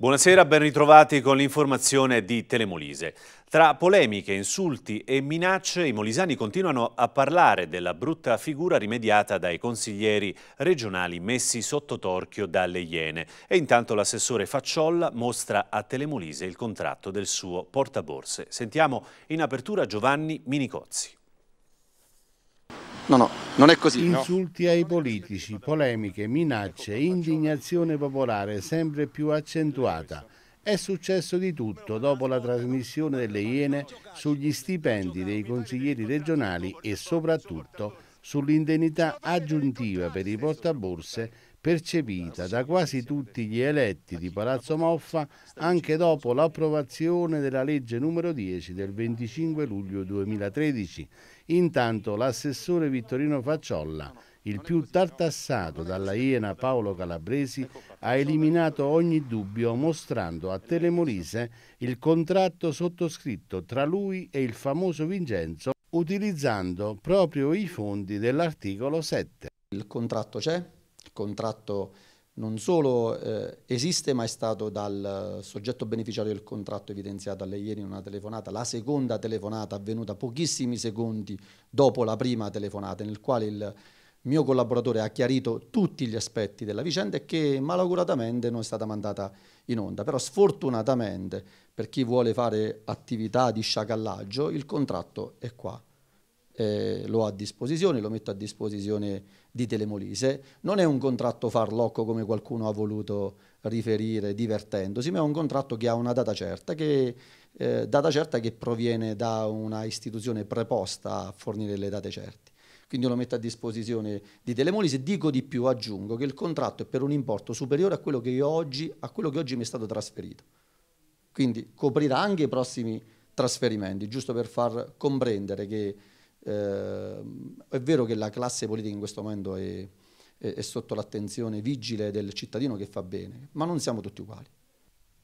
Buonasera, ben ritrovati con l'informazione di Telemolise. Tra polemiche, insulti e minacce, i molisani continuano a parlare della brutta figura rimediata dai consiglieri regionali messi sotto torchio dalle Iene. E intanto l'assessore Facciolla mostra a Telemolise il contratto del suo portaborse. Sentiamo in apertura Giovanni Minicozzi. No, no, non è così. Insulti no. ai politici, polemiche, minacce, indignazione popolare sempre più accentuata. È successo di tutto dopo la trasmissione delle Iene sugli stipendi dei consiglieri regionali e soprattutto sull'indennità aggiuntiva per i portaborse percepita da quasi tutti gli eletti di Palazzo Moffa anche dopo l'approvazione della legge numero 10 del 25 luglio 2013. Intanto l'assessore Vittorino Facciolla, il più tartassato dalla Iena Paolo Calabresi, ha eliminato ogni dubbio mostrando a Telemolise il contratto sottoscritto tra lui e il famoso Vincenzo utilizzando proprio i fondi dell'articolo 7. Il contratto c'è, il contratto non solo eh, esiste, ma è stato dal soggetto beneficiario del contratto evidenziato alle ieri in una telefonata, la seconda telefonata avvenuta pochissimi secondi dopo la prima telefonata, nel quale il mio collaboratore ha chiarito tutti gli aspetti della vicenda e che malauguratamente non è stata mandata in onda. Però sfortunatamente per chi vuole fare attività di sciacallaggio il contratto è qua eh, lo ha a disposizione, lo metto a disposizione di Telemolise. Non è un contratto farlocco come qualcuno ha voluto riferire divertendosi, ma è un contratto che ha una data certa, che, eh, data certa che proviene da una istituzione preposta a fornire le date certe. Quindi lo metto a disposizione di Telemolise. Dico di più, aggiungo che il contratto è per un importo superiore a quello che oggi, quello che oggi mi è stato trasferito. Quindi coprirà anche i prossimi trasferimenti, giusto per far comprendere che eh, è vero che la classe politica in questo momento è, è, è sotto l'attenzione vigile del cittadino che fa bene, ma non siamo tutti uguali.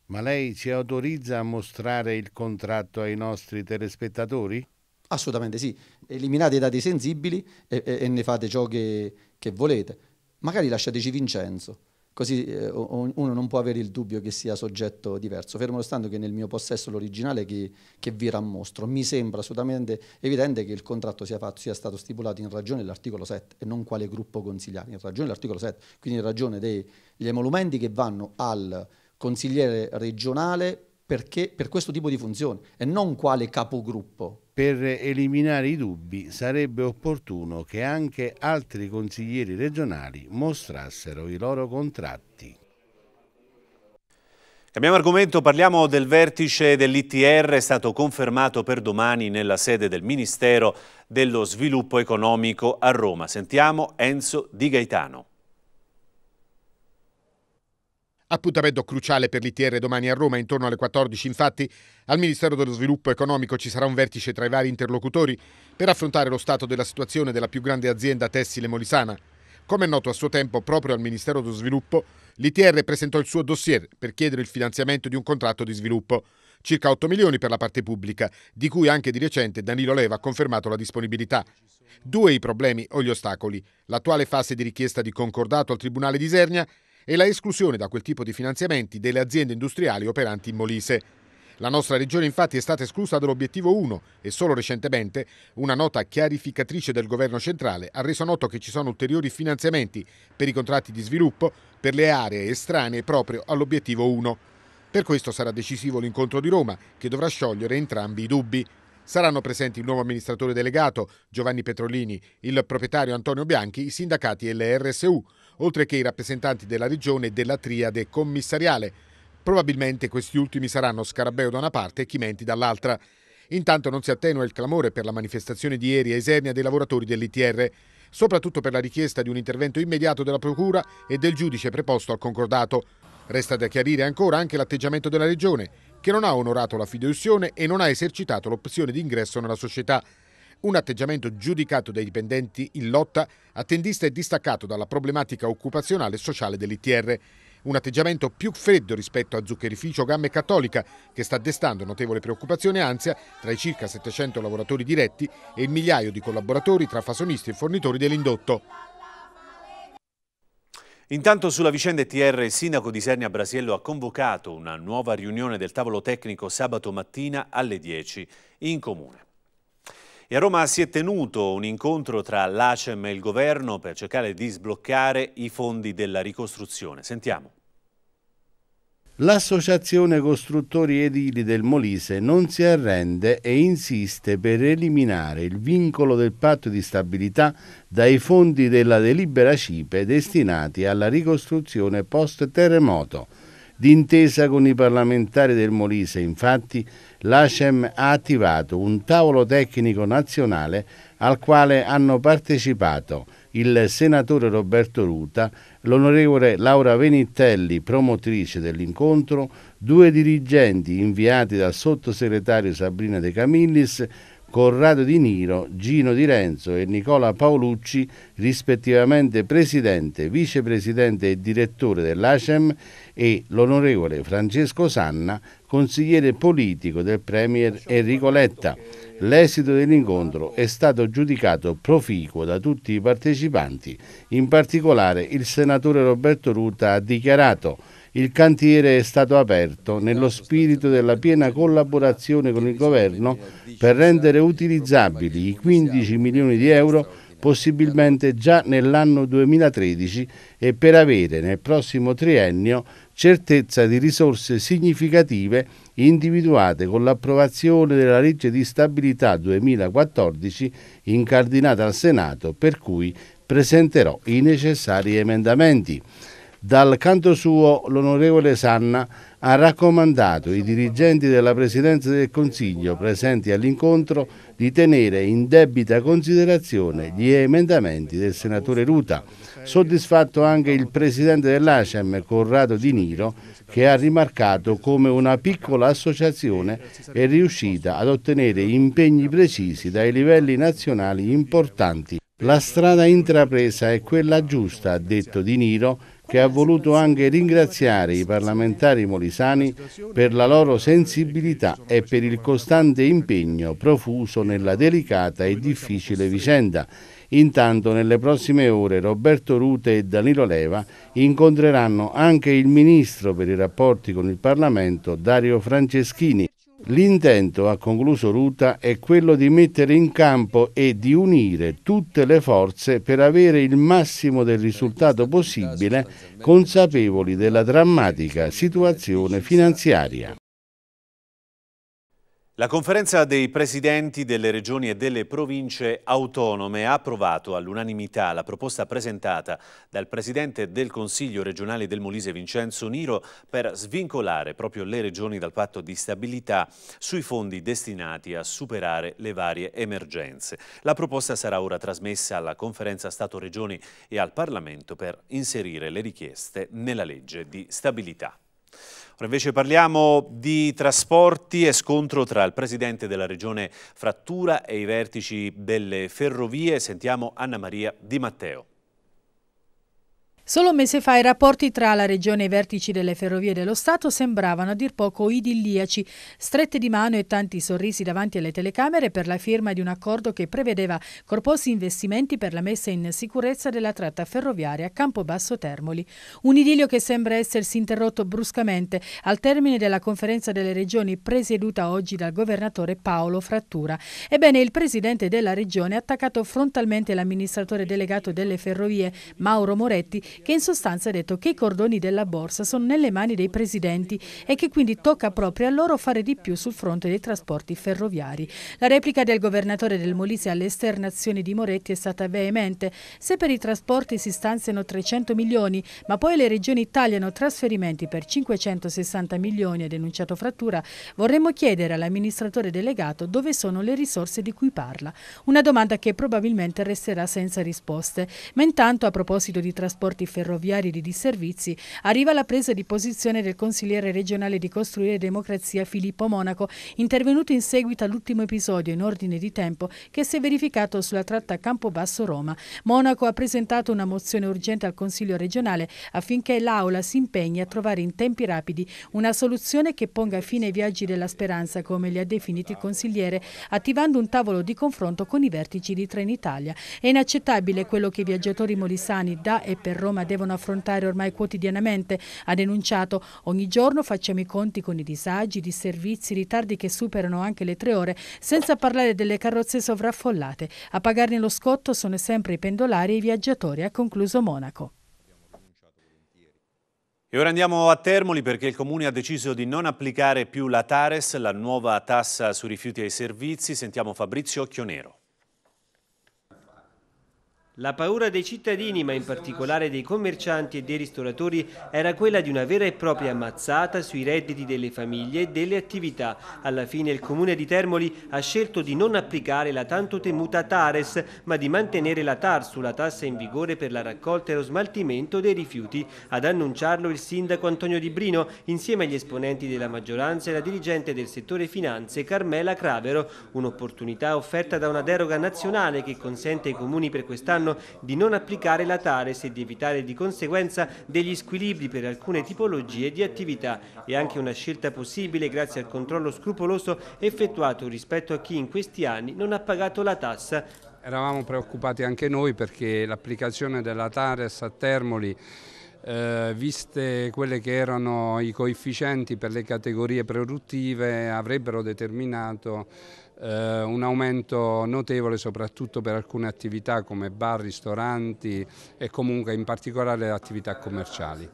Ma lei ci autorizza a mostrare il contratto ai nostri telespettatori? Assolutamente sì, eliminate i dati sensibili e, e, e ne fate ciò che, che volete. Magari lasciateci Vincenzo, così eh, uno non può avere il dubbio che sia soggetto diverso, fermo restando che nel mio possesso l'originale che, che vira a Mi sembra assolutamente evidente che il contratto sia, fatto, sia stato stipulato in ragione dell'articolo 7 e non quale gruppo consigliare, in ragione dell'articolo 7, quindi in ragione degli emolumenti che vanno al consigliere regionale perché, per questo tipo di funzione e non quale capogruppo. Per eliminare i dubbi sarebbe opportuno che anche altri consiglieri regionali mostrassero i loro contratti. Cambiamo argomento, parliamo del vertice dell'ITR, è stato confermato per domani nella sede del Ministero dello Sviluppo Economico a Roma. Sentiamo Enzo Di Gaetano. Appuntamento cruciale per l'ITR domani a Roma, intorno alle 14. Infatti, al Ministero dello Sviluppo Economico ci sarà un vertice tra i vari interlocutori per affrontare lo stato della situazione della più grande azienda tessile molisana. Come è noto a suo tempo, proprio al Ministero dello Sviluppo, l'ITR presentò il suo dossier per chiedere il finanziamento di un contratto di sviluppo. Circa 8 milioni per la parte pubblica, di cui anche di recente Danilo Leva ha confermato la disponibilità. Due i problemi o gli ostacoli: l'attuale fase di richiesta di concordato al Tribunale di Isernia e la esclusione da quel tipo di finanziamenti delle aziende industriali operanti in Molise. La nostra regione infatti è stata esclusa dall'obiettivo 1 e solo recentemente una nota chiarificatrice del governo centrale ha reso noto che ci sono ulteriori finanziamenti per i contratti di sviluppo per le aree estranee proprio all'obiettivo 1. Per questo sarà decisivo l'incontro di Roma che dovrà sciogliere entrambi i dubbi. Saranno presenti il nuovo amministratore delegato Giovanni Petrolini, il proprietario Antonio Bianchi, i sindacati e le RSU, oltre che i rappresentanti della regione e della triade commissariale. Probabilmente questi ultimi saranno Scarabeo da una parte e Chimenti dall'altra. Intanto non si attenua il clamore per la manifestazione di ieri a Isernia dei lavoratori dell'ITR, soprattutto per la richiesta di un intervento immediato della Procura e del giudice preposto al concordato. Resta da chiarire ancora anche l'atteggiamento della Regione, che non ha onorato la fideiussione e non ha esercitato l'opzione di ingresso nella società. Un atteggiamento giudicato dai dipendenti in lotta attendista e distaccato dalla problematica occupazionale e sociale dell'ITR. Un atteggiamento più freddo rispetto a Zuccherificio Gamme Cattolica, che sta destando notevole preoccupazione e ansia tra i circa 700 lavoratori diretti e il migliaio di collaboratori tra fasonisti e fornitori dell'indotto. Intanto sulla vicenda ETR il sindaco di Sernia Brasiello ha convocato una nuova riunione del tavolo tecnico sabato mattina alle 10 in comune. E a Roma si è tenuto un incontro tra l'ACEM e il governo per cercare di sbloccare i fondi della ricostruzione. Sentiamo. L'associazione costruttori edili del Molise non si arrende e insiste per eliminare il vincolo del patto di stabilità dai fondi della delibera CIPE destinati alla ricostruzione post-terremoto. D'intesa con i parlamentari del Molise, infatti, l'ACEM ha attivato un tavolo tecnico nazionale al quale hanno partecipato il senatore Roberto Ruta, l'onorevole Laura Venitelli, promotrice dell'incontro, due dirigenti inviati dal sottosegretario Sabrina De Camillis, Corrado Di Niro, Gino Di Renzo e Nicola Paolucci, rispettivamente presidente, vicepresidente e direttore dell'ACEM, e l'onorevole Francesco Sanna, consigliere politico del Premier Enrico Letta. L'esito dell'incontro è stato giudicato proficuo da tutti i partecipanti, in particolare il senatore Roberto Ruta ha dichiarato il cantiere è stato aperto nello spirito della piena collaborazione con il governo per rendere utilizzabili i 15 milioni di euro possibilmente già nell'anno 2013 e per avere nel prossimo triennio certezza di risorse significative individuate con l'approvazione della legge di stabilità 2014 incardinata al Senato per cui presenterò i necessari emendamenti. Dal canto suo l'onorevole Sanna ha raccomandato i dirigenti della Presidenza del Consiglio presenti all'incontro di tenere in debita considerazione gli emendamenti del senatore Ruta. Soddisfatto anche il presidente dell'ACEM, Corrado Di Niro, che ha rimarcato come una piccola associazione è riuscita ad ottenere impegni precisi dai livelli nazionali importanti. La strada intrapresa è quella giusta, ha detto Di Niro, che ha voluto anche ringraziare i parlamentari molisani per la loro sensibilità e per il costante impegno profuso nella delicata e difficile vicenda. Intanto nelle prossime ore Roberto Rute e Danilo Leva incontreranno anche il ministro per i rapporti con il Parlamento Dario Franceschini. L'intento, ha concluso Ruta, è quello di mettere in campo e di unire tutte le forze per avere il massimo del risultato possibile, consapevoli della drammatica situazione finanziaria. La conferenza dei presidenti delle regioni e delle province autonome ha approvato all'unanimità la proposta presentata dal presidente del Consiglio regionale del Molise Vincenzo Niro per svincolare proprio le regioni dal patto di stabilità sui fondi destinati a superare le varie emergenze. La proposta sarà ora trasmessa alla conferenza Stato-Regioni e al Parlamento per inserire le richieste nella legge di stabilità. Ora invece parliamo di trasporti e scontro tra il presidente della regione Frattura e i vertici delle ferrovie. Sentiamo Anna Maria Di Matteo. Solo un mese fa i rapporti tra la Regione e i vertici delle Ferrovie dello Stato sembravano a dir poco idilliaci, strette di mano e tanti sorrisi davanti alle telecamere per la firma di un accordo che prevedeva corposi investimenti per la messa in sicurezza della tratta ferroviaria Campobasso Termoli. Un idilio che sembra essersi interrotto bruscamente al termine della conferenza delle Regioni presieduta oggi dal governatore Paolo Frattura. Ebbene, il presidente della Regione ha attaccato frontalmente l'amministratore delegato delle Ferrovie, Mauro Moretti, che in sostanza ha detto che i cordoni della borsa sono nelle mani dei presidenti e che quindi tocca proprio a loro fare di più sul fronte dei trasporti ferroviari. La replica del governatore del Molise alle esternazioni di Moretti è stata veemente. Se per i trasporti si stanziano 300 milioni, ma poi le regioni tagliano trasferimenti per 560 milioni, ha denunciato Frattura, vorremmo chiedere all'amministratore delegato dove sono le risorse di cui parla. Una domanda che probabilmente resterà senza risposte. Ma intanto, a proposito di trasporti trasporti ferroviari di disservizi, arriva la presa di posizione del consigliere regionale di Costruire Democrazia Filippo Monaco, intervenuto in seguito all'ultimo episodio in ordine di tempo che si è verificato sulla tratta Campobasso-Roma. Monaco ha presentato una mozione urgente al Consiglio regionale affinché l'Aula si impegni a trovare in tempi rapidi una soluzione che ponga fine ai viaggi della speranza, come li ha definiti il consigliere, attivando un tavolo di confronto con i vertici di Trenitalia. È inaccettabile quello che i viaggiatori molisani da e per Roma ma devono affrontare ormai quotidianamente. Ha denunciato ogni giorno facciamo i conti con i disagi, i disservizi, i ritardi che superano anche le tre ore, senza parlare delle carrozze sovraffollate. A pagarne lo scotto sono sempre i pendolari e i viaggiatori, ha concluso Monaco. E ora andiamo a Termoli perché il Comune ha deciso di non applicare più la Tares, la nuova tassa sui rifiuti ai servizi. Sentiamo Fabrizio Occhionero. La paura dei cittadini, ma in particolare dei commercianti e dei ristoratori, era quella di una vera e propria mazzata sui redditi delle famiglie e delle attività. Alla fine il comune di Termoli ha scelto di non applicare la tanto temuta Tares, ma di mantenere la TAR sulla tassa in vigore per la raccolta e lo smaltimento dei rifiuti. Ad annunciarlo il sindaco Antonio Di Brino, insieme agli esponenti della maggioranza e la dirigente del settore finanze Carmela Cravero, un'opportunità offerta da una deroga nazionale che consente ai comuni per quest'anno consiglieranno di non applicare la Tares e di evitare di conseguenza degli squilibri per alcune tipologie di attività. È anche una scelta possibile grazie al controllo scrupoloso effettuato rispetto a chi in questi anni non ha pagato la tassa eravamo preoccupati anche noi perché l'applicazione della Tares a Termoli eh, viste quelle che erano i coefficienti per le categorie produttive avrebbero determinato eh, un aumento notevole soprattutto per alcune attività come bar, ristoranti e comunque in particolare attività commerciali.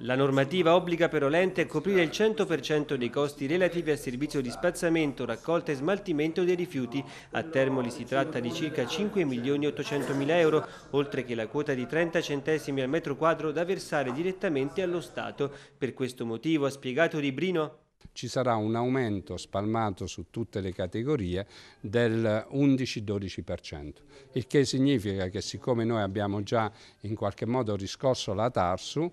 La normativa obbliga però l'ente a coprire il 100% dei costi relativi al servizio di spazzamento, raccolta e smaltimento dei rifiuti. A Termoli si tratta di circa 5 milioni 800 mila euro, oltre che la quota di 30 centesimi al metro quadro da versare direttamente allo Stato. Per questo motivo, ha spiegato Ribrino, ci sarà un aumento spalmato su tutte le categorie del 11-12%, il che significa che siccome noi abbiamo già in qualche modo riscosso la Tarsu,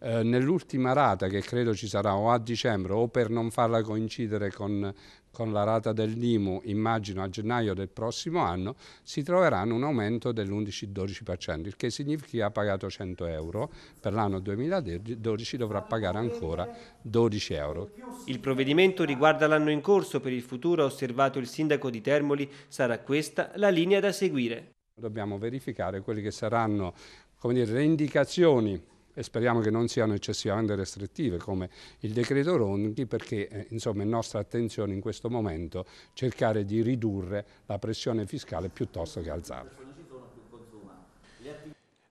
eh, nell'ultima rata che credo ci sarà o a dicembre o per non farla coincidere con, con la rata del Nimu, immagino a gennaio del prossimo anno, si troveranno un aumento dell'11-12%, il che significa che ha pagato 100 euro, per l'anno 2012 dovrà pagare ancora 12 euro. Il provvedimento riguarda l'anno in corso, per il futuro ha osservato il sindaco di Termoli, sarà questa la linea da seguire. Dobbiamo verificare quelle che saranno dire, le indicazioni e speriamo che non siano eccessivamente restrittive come il decreto Ronchi perché eh, insomma è nostra attenzione in questo momento cercare di ridurre la pressione fiscale piuttosto che alzarla.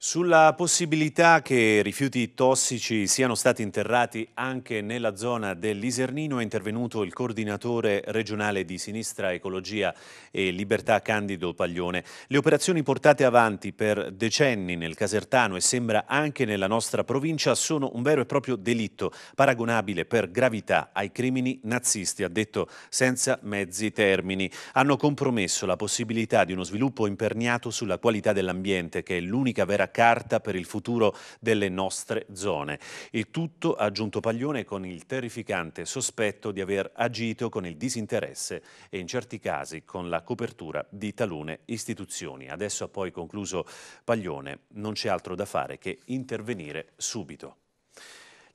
Sulla possibilità che rifiuti tossici siano stati interrati anche nella zona dell'Isernino è intervenuto il coordinatore regionale di Sinistra Ecologia e Libertà Candido Paglione. Le operazioni portate avanti per decenni nel Casertano e sembra anche nella nostra provincia sono un vero e proprio delitto paragonabile per gravità ai crimini nazisti, ha detto senza mezzi termini. Hanno compromesso la possibilità di uno sviluppo imperniato sulla qualità dell'ambiente che è l'unica vera carta per il futuro delle nostre zone. E tutto, ha aggiunto Paglione, con il terrificante sospetto di aver agito con il disinteresse e in certi casi con la copertura di talune istituzioni. Adesso ha poi concluso Paglione, non c'è altro da fare che intervenire subito.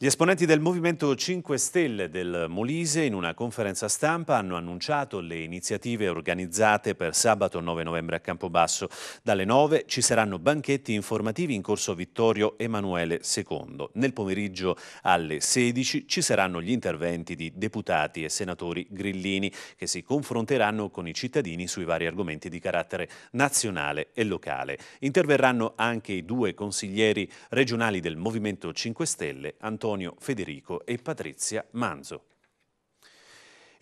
Gli esponenti del Movimento 5 Stelle del Molise in una conferenza stampa hanno annunciato le iniziative organizzate per sabato 9 novembre a Campobasso. Dalle 9 ci saranno banchetti informativi in corso Vittorio Emanuele II. Nel pomeriggio alle 16 ci saranno gli interventi di deputati e senatori grillini che si confronteranno con i cittadini sui vari argomenti di carattere nazionale e locale. Interverranno anche i due consiglieri regionali del Movimento 5 Stelle, Antonio Antonio Federico e Patrizia Manzo.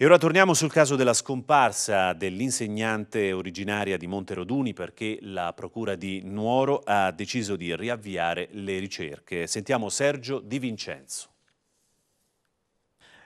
E ora torniamo sul caso della scomparsa dell'insegnante originaria di Monteroduni perché la Procura di Nuoro ha deciso di riavviare le ricerche. Sentiamo Sergio Di Vincenzo.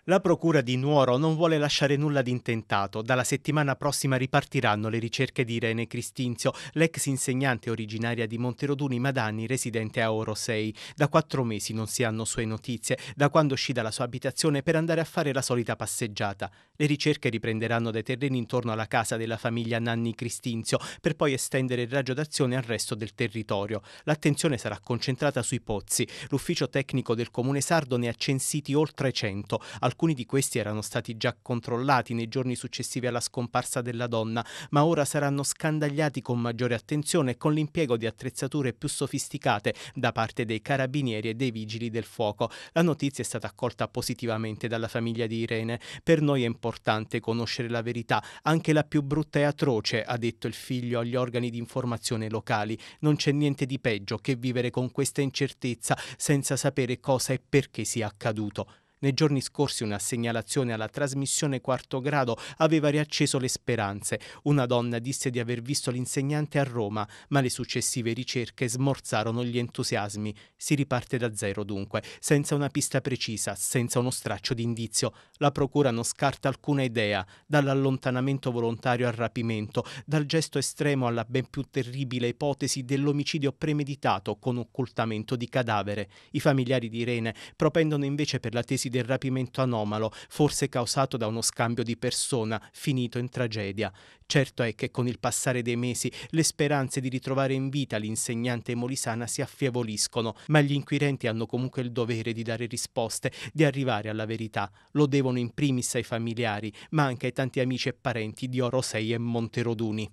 La procura di Nuoro non vuole lasciare nulla di intentato. Dalla settimana prossima ripartiranno le ricerche di Irene Cristinzio, l'ex insegnante originaria di Monteroduni ma da anni residente a Oro 6. Da quattro mesi non si hanno sue notizie, da quando uscì dalla sua abitazione per andare a fare la solita passeggiata. Le ricerche riprenderanno dai terreni intorno alla casa della famiglia Nanni Cristinzio, per poi estendere il raggio d'azione al resto del territorio. L'attenzione sarà concentrata sui pozzi. L'ufficio tecnico del comune sardo ne ha censiti oltre 100. Al Alcuni di questi erano stati già controllati nei giorni successivi alla scomparsa della donna, ma ora saranno scandagliati con maggiore attenzione e con l'impiego di attrezzature più sofisticate da parte dei carabinieri e dei vigili del fuoco. La notizia è stata accolta positivamente dalla famiglia di Irene. Per noi è importante conoscere la verità, anche la più brutta e atroce, ha detto il figlio agli organi di informazione locali. Non c'è niente di peggio che vivere con questa incertezza senza sapere cosa e perché sia accaduto. Nei giorni scorsi una segnalazione alla trasmissione quarto grado aveva riacceso le speranze. Una donna disse di aver visto l'insegnante a Roma, ma le successive ricerche smorzarono gli entusiasmi. Si riparte da zero dunque, senza una pista precisa, senza uno straccio di indizio. La procura non scarta alcuna idea, dall'allontanamento volontario al rapimento, dal gesto estremo alla ben più terribile ipotesi dell'omicidio premeditato con occultamento di cadavere. I familiari di Irene propendono invece per la tesi del rapimento anomalo, forse causato da uno scambio di persona, finito in tragedia. Certo è che con il passare dei mesi le speranze di ritrovare in vita l'insegnante molisana si affievoliscono, ma gli inquirenti hanno comunque il dovere di dare risposte, di arrivare alla verità. Lo devono in primis ai familiari, ma anche ai tanti amici e parenti di Orosei e Monteroduni.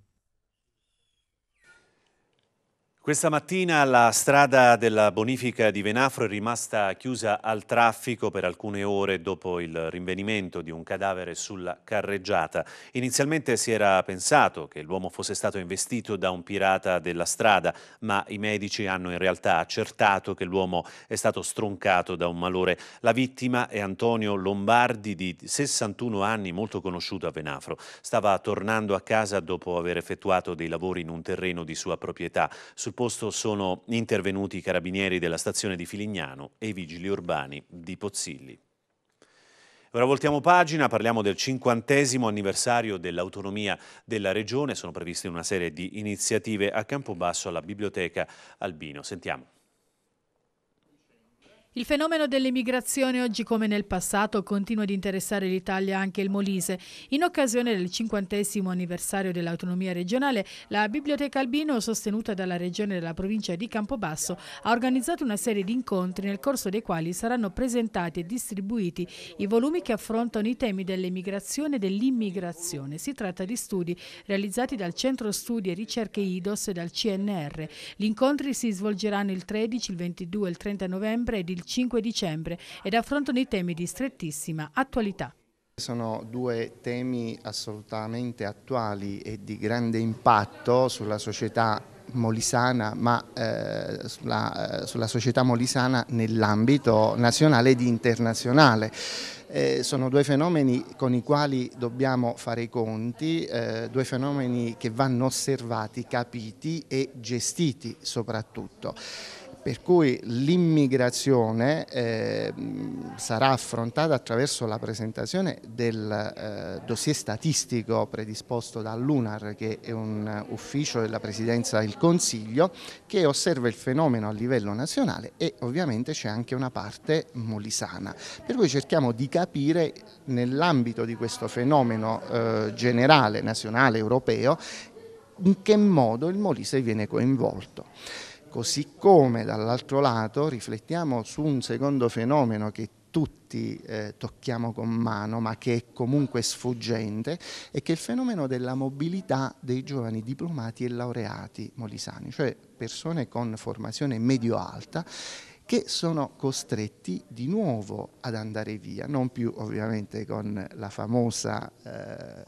Questa mattina la strada della bonifica di Venafro è rimasta chiusa al traffico per alcune ore dopo il rinvenimento di un cadavere sulla carreggiata. Inizialmente si era pensato che l'uomo fosse stato investito da un pirata della strada, ma i medici hanno in realtà accertato che l'uomo è stato stroncato da un malore. La vittima è Antonio Lombardi di 61 anni, molto conosciuto a Venafro. Stava tornando a casa dopo aver effettuato dei lavori in un terreno di sua proprietà. Sul posto sono intervenuti i carabinieri della stazione di Filignano e i vigili urbani di Pozzilli. Ora voltiamo pagina, parliamo del cinquantesimo anniversario dell'autonomia della regione. Sono previste una serie di iniziative a Campobasso alla Biblioteca Albino. Sentiamo. Il fenomeno dell'emigrazione oggi come nel passato continua ad interessare l'Italia anche il Molise. In occasione del cinquantesimo anniversario dell'autonomia regionale, la Biblioteca Albino, sostenuta dalla Regione della provincia di Campobasso, ha organizzato una serie di incontri nel corso dei quali saranno presentati e distribuiti i volumi che affrontano i temi dell'emigrazione e dell'immigrazione. Si tratta di studi realizzati dal Centro Studi e Ricerche IDOS e dal CNR. Gli incontri si svolgeranno il 13, il 22 e il 30 novembre ed il 5 dicembre ed affrontano i temi di strettissima attualità. Sono due temi assolutamente attuali e di grande impatto sulla società molisana, ma eh, sulla, eh, sulla, società molisana nell'ambito nazionale ed internazionale. Eh, sono due fenomeni con i quali dobbiamo fare i conti, eh, due fenomeni che vanno osservati, capiti e gestiti soprattutto per cui l'immigrazione eh, sarà affrontata attraverso la presentazione del eh, dossier statistico predisposto dall'UNAR che è un ufficio della Presidenza del Consiglio che osserva il fenomeno a livello nazionale e ovviamente c'è anche una parte molisana per cui cerchiamo di capire nell'ambito di questo fenomeno eh, generale, nazionale, europeo in che modo il Molise viene coinvolto. Così come dall'altro lato riflettiamo su un secondo fenomeno che tutti eh, tocchiamo con mano ma che è comunque sfuggente e che è il fenomeno della mobilità dei giovani diplomati e laureati molisani, cioè persone con formazione medio-alta che sono costretti di nuovo ad andare via, non più ovviamente con la famosa eh,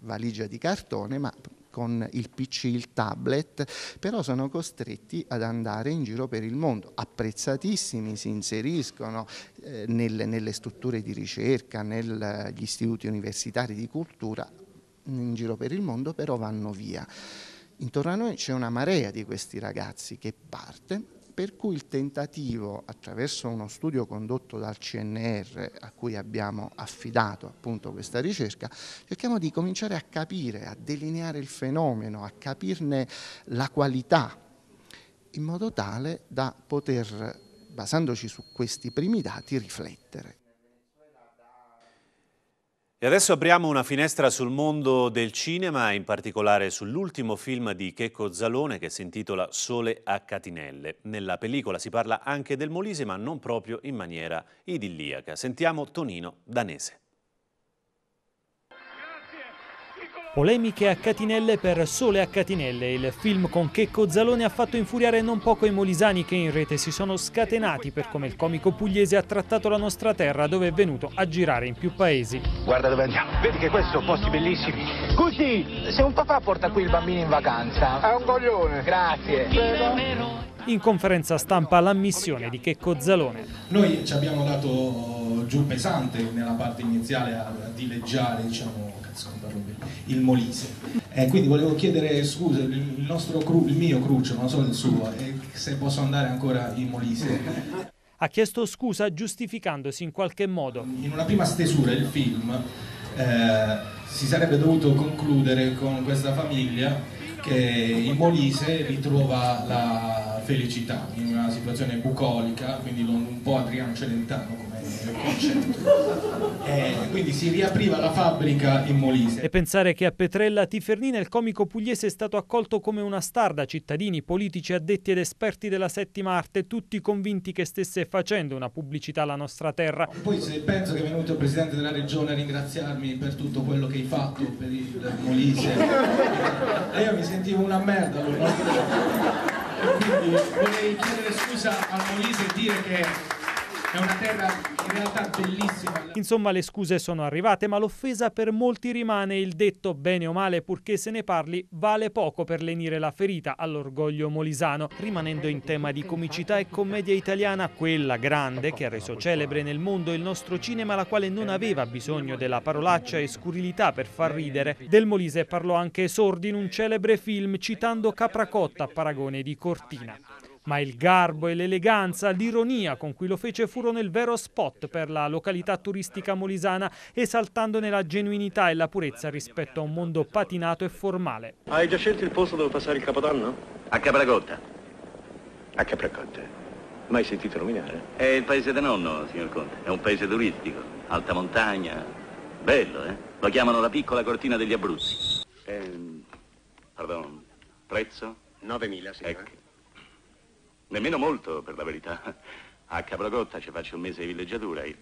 valigia di cartone ma con il PC, il tablet, però sono costretti ad andare in giro per il mondo. Apprezzatissimi si inseriscono eh, nelle, nelle, strutture di ricerca, negli istituti universitari di cultura, in giro per il mondo, però vanno via. Intorno a noi c'è una marea di questi ragazzi che parte per cui il tentativo, attraverso uno studio condotto dal CNR a cui abbiamo affidato appunto questa ricerca, cerchiamo di cominciare a capire, a delineare il fenomeno, a capirne la qualità, in modo tale da poter, basandoci su questi primi dati, riflettere. E adesso apriamo una finestra sul mondo del cinema, in particolare sull'ultimo film di Checco Zalone che si intitola Sole a Catinelle. Nella pellicola si parla anche del Molise, ma non proprio in maniera idilliaca. Sentiamo Tonino Danese. Polemiche a catinelle per sole a catinelle. Il film con Checco Zalone ha fatto infuriare non poco i molisani che in rete si sono scatenati per come il comico pugliese ha trattato la nostra terra dove è venuto a girare in più paesi. Guarda dove andiamo, vedi che questi sono posti bellissimi. Così, se un papà porta qui il bambino in vacanza, è un coglione. Grazie. In conferenza stampa l'ammissione di Checco Zalone. Noi ci abbiamo dato giù pesante nella parte iniziale a dileggiare, diciamo il Molise. Eh, quindi volevo chiedere scusa, il, nostro cru, il mio crucio, non so il suo, eh, se posso andare ancora in Molise. Ha chiesto scusa giustificandosi in qualche modo. In una prima stesura il film eh, si sarebbe dovuto concludere con questa famiglia che in Molise ritrova la felicità in una situazione bucolica, quindi un po' Adriano Celentano eh, quindi si riapriva la fabbrica in Molise. E pensare che a Petrella Tifernina il comico pugliese è stato accolto come una star da cittadini, politici, addetti ed esperti della settima arte, tutti convinti che stesse facendo una pubblicità alla nostra terra. Poi se penso che è venuto il Presidente della Regione a ringraziarmi per tutto quello che hai fatto per il Molise, e io mi sentivo una merda allora. Quindi vorrei chiedere scusa al Molise e dire che è una terra in realtà bellissima. Insomma, le scuse sono arrivate, ma l'offesa per molti rimane. Il detto, bene o male, purché se ne parli, vale poco per lenire la ferita all'orgoglio molisano. Rimanendo in tema di comicità e commedia italiana, quella grande che ha reso celebre nel mondo il nostro cinema, la quale non aveva bisogno della parolaccia e scurilità per far ridere. Del Molise parlò anche Sordi in un celebre film citando Capracotta a paragone di Cortina. Ma il garbo e l'eleganza, l'ironia con cui lo fece furono il vero spot per la località turistica molisana, esaltandone la genuinità e la purezza rispetto a un mondo patinato e formale. Hai già scelto il posto dove passare il Capodanno? A Capracotta. A Capracotta. Mai sentito nominare? È il paese del nonno, signor Conte. È un paese turistico, alta montagna. Bello, eh? Lo chiamano la piccola cortina degli Abruzzi. Eh, pardon, prezzo? 9.000, signore. Ecco. Nemmeno molto, per la verità. A Caprocotta ci faccio un mese di villeggiatura io.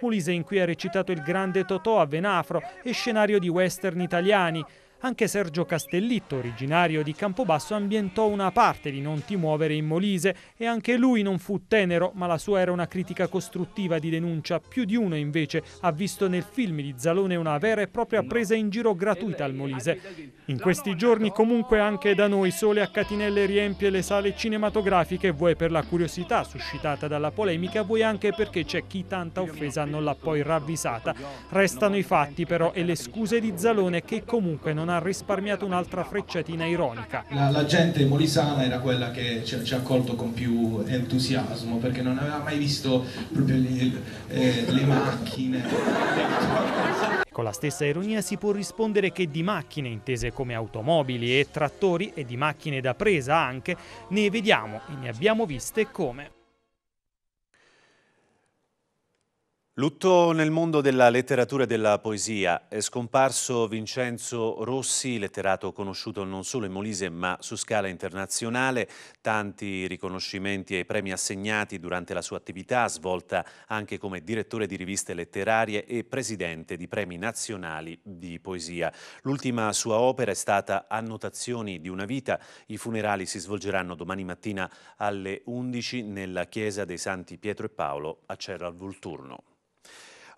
Mulise in cui ha recitato il grande Totò a Venafro e scenario di western italiani. Anche Sergio Castellitto, originario di Campobasso, ambientò una parte di Non ti muovere in Molise e anche lui non fu tenero, ma la sua era una critica costruttiva di denuncia. Più di uno invece ha visto nel film di Zalone una vera e propria presa in giro gratuita al Molise. In questi giorni comunque anche da noi Sole a Catinelle riempie le sale cinematografiche, vuoi per la curiosità suscitata dalla polemica, vuoi anche perché c'è chi tanta offesa non l'ha poi ravvisata. Restano i fatti però e le scuse di Zalone che comunque non non ha risparmiato un'altra frecciatina ironica. La, la, gente molisana era quella che ci, ha accolto con più entusiasmo perché non aveva mai visto proprio le, eh, le macchine. Con la stessa ironia si può rispondere che di macchine intese come automobili e trattori e di macchine da presa anche ne vediamo e ne abbiamo viste come. Lutto nel mondo della letteratura e della poesia. È scomparso Vincenzo Rossi, letterato conosciuto non solo in Molise ma su scala internazionale. Tanti riconoscimenti e premi assegnati durante la sua attività, svolta anche come direttore di riviste letterarie e presidente di premi nazionali di poesia. L'ultima sua opera è stata Annotazioni di una vita. I funerali si svolgeranno domani mattina alle 11 nella chiesa dei Santi Pietro e Paolo a Cerro al Volturno.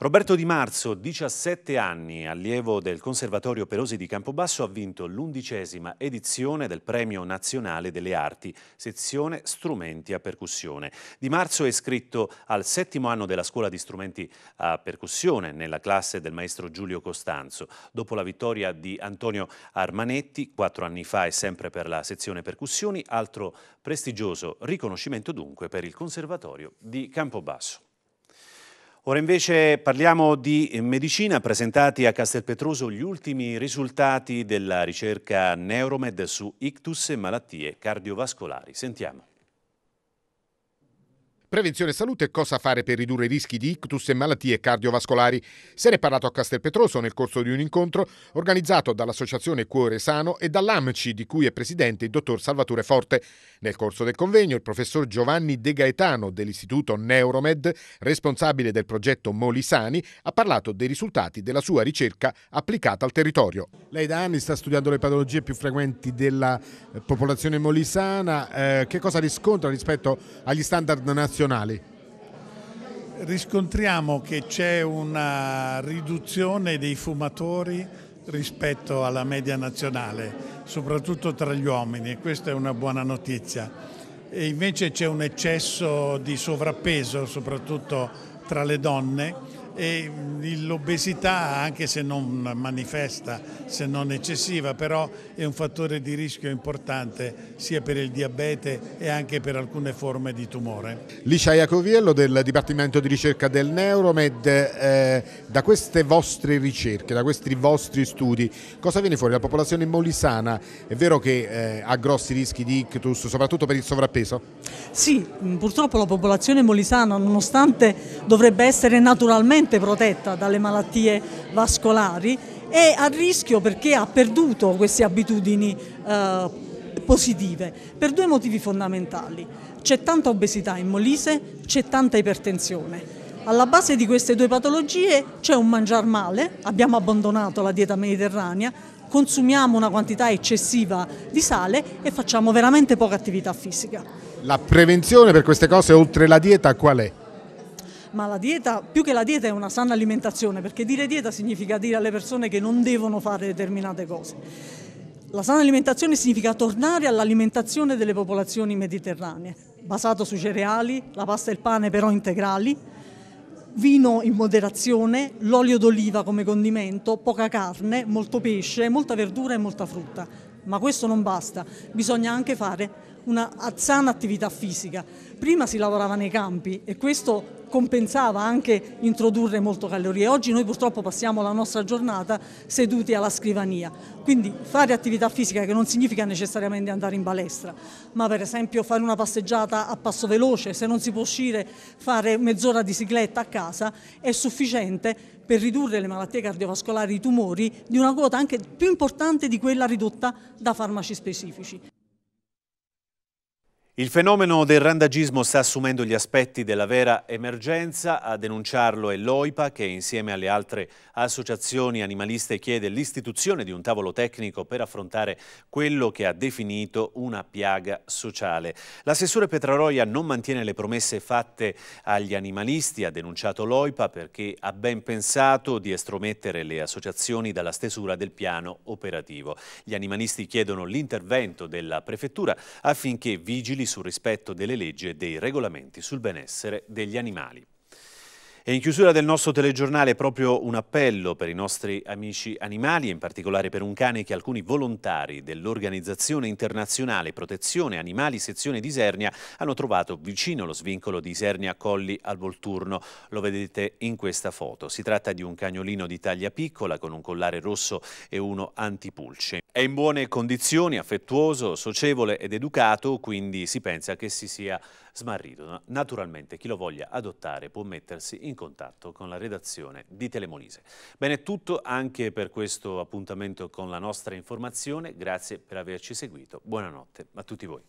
Roberto Di Marzo, 17 anni, allievo del Conservatorio Perosi di Campobasso, ha vinto l'undicesima edizione del Premio Nazionale delle Arti, sezione Strumenti a percussione. Di Marzo è iscritto al settimo anno della Scuola di Strumenti a percussione nella classe del maestro Giulio Costanzo. Dopo la vittoria di Antonio Armanetti, quattro anni fa e sempre per la sezione percussioni, altro prestigioso riconoscimento dunque per il Conservatorio di Campobasso. Ora invece parliamo di medicina, presentati a Castelpetroso gli ultimi risultati della ricerca Neuromed su ictus e malattie cardiovascolari. Sentiamo. Prevenzione salute e cosa fare per ridurre i rischi di ictus e malattie cardiovascolari. Se ne è parlato a Castelpetroso nel corso di un incontro organizzato dall'Associazione Cuore Sano e dall'AMCI, di cui è presidente il dottor Salvatore Forte. Nel corso del convegno, il professor Giovanni De Gaetano dell'Istituto Neuromed, responsabile del progetto Molisani, ha parlato dei risultati della sua ricerca applicata al territorio. Lei da anni sta studiando le patologie più frequenti della eh, popolazione molisana. Eh, che cosa riscontra rispetto agli standard nazionali? nazionali? Riscontriamo che c'è una riduzione dei fumatori rispetto alla media nazionale, soprattutto tra gli uomini e questa è una buona notizia. E invece c'è un eccesso di sovrappeso, soprattutto tra le donne, e l'obesità anche se non manifesta, se non eccessiva, però è un fattore di rischio importante sia per il diabete e anche per alcune forme di tumore. Licia Iacoviello del Dipartimento di Ricerca del Neuromed, eh, da queste vostre ricerche, da questi vostri studi, cosa viene fuori? La popolazione molisana è vero che eh, ha grossi rischi di ictus, soprattutto per il sovrappeso? Sì, purtroppo la popolazione molisana nonostante dovrebbe essere naturalmente maggiormente protetta dalle malattie vascolari è a rischio perché ha perduto queste abitudini eh, positive per due motivi fondamentali. C'è tanta obesità in Molise, c'è tanta ipertensione. Alla base di queste due patologie c'è un mangiar male, abbiamo abbandonato la dieta mediterranea, consumiamo una quantità eccessiva di sale e facciamo veramente poca attività fisica. La prevenzione per queste cose oltre la dieta qual è? ma la dieta, più che la dieta è una sana alimentazione, perché dire dieta significa dire alle persone che non devono fare determinate cose. La sana alimentazione significa tornare all'alimentazione delle popolazioni mediterranee, basato su cereali, la pasta e il pane però integrali, vino in moderazione, l'olio d'oliva come condimento, poca carne, molto pesce, molta verdura e molta frutta. Ma questo non basta, bisogna anche fare una sana attività fisica. Prima si lavorava nei campi e questo compensava anche introdurre molto calorie. Oggi noi purtroppo passiamo la nostra giornata seduti alla scrivania, quindi fare attività fisica che non significa necessariamente andare in balestra, ma per esempio fare una passeggiata a passo veloce, se non si può uscire fare mezz'ora di sigletta a casa è sufficiente per ridurre le malattie cardiovascolari, i tumori, di una quota anche più importante di quella ridotta da farmaci specifici. Il fenomeno del randagismo sta assumendo gli aspetti della vera emergenza, a denunciarlo è l'OIPA che insieme alle altre associazioni animaliste chiede l'istituzione di un tavolo tecnico per affrontare quello che ha definito una piaga sociale. L'assessore Petraroia non mantiene le promesse fatte agli animalisti, ha denunciato l'OIPA perché ha ben pensato di estromettere le associazioni dalla stesura del piano operativo. Gli animalisti chiedono l'intervento della prefettura affinché vigili sul rispetto delle leggi e dei regolamenti sul benessere degli animali. E in chiusura del nostro telegiornale proprio un appello per i nostri amici animali, in particolare per un cane che alcuni volontari dell'Organizzazione Internazionale Protezione Animali Sezione di Isernia hanno trovato vicino allo svincolo di Isernia Colli al Volturno. Lo vedete in questa foto. Si tratta di un cagnolino di taglia piccola con un collare rosso e uno antipulce. È in buone condizioni, affettuoso, socievole ed educato, quindi si pensa che si sia smarrito. Naturalmente chi lo voglia adottare può mettersi in contatto con la redazione di Telemolise. Bene, è tutto anche per questo appuntamento con la nostra informazione. Grazie per averci seguito. Buonanotte a tutti voi.